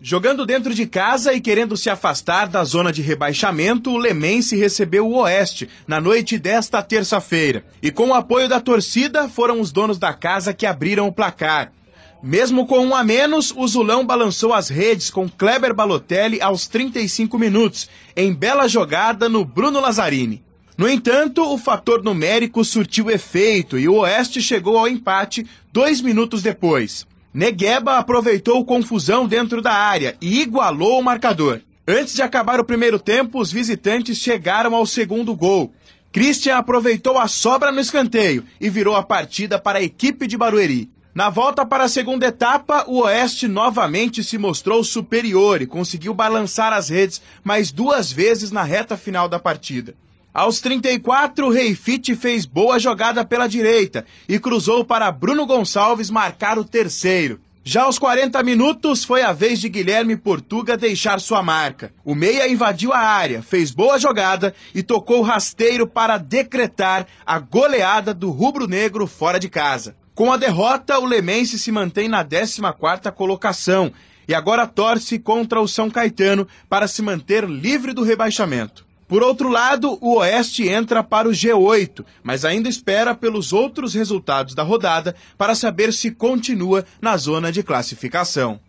Jogando dentro de casa e querendo se afastar da zona de rebaixamento, o Lemense recebeu o Oeste na noite desta terça-feira. E com o apoio da torcida, foram os donos da casa que abriram o placar. Mesmo com um a menos, o Zulão balançou as redes com Kleber Balotelli aos 35 minutos, em bela jogada no Bruno Lazzarini. No entanto, o fator numérico surtiu efeito e o Oeste chegou ao empate dois minutos depois. Negueba aproveitou confusão dentro da área e igualou o marcador. Antes de acabar o primeiro tempo, os visitantes chegaram ao segundo gol. Christian aproveitou a sobra no escanteio e virou a partida para a equipe de Barueri. Na volta para a segunda etapa, o Oeste novamente se mostrou superior e conseguiu balançar as redes mais duas vezes na reta final da partida. Aos 34, Reifit fez boa jogada pela direita e cruzou para Bruno Gonçalves marcar o terceiro. Já aos 40 minutos, foi a vez de Guilherme Portuga deixar sua marca. O meia invadiu a área, fez boa jogada e tocou rasteiro para decretar a goleada do rubro-negro fora de casa. Com a derrota, o Lemense se mantém na 14ª colocação e agora torce contra o São Caetano para se manter livre do rebaixamento. Por outro lado, o Oeste entra para o G8, mas ainda espera pelos outros resultados da rodada para saber se continua na zona de classificação.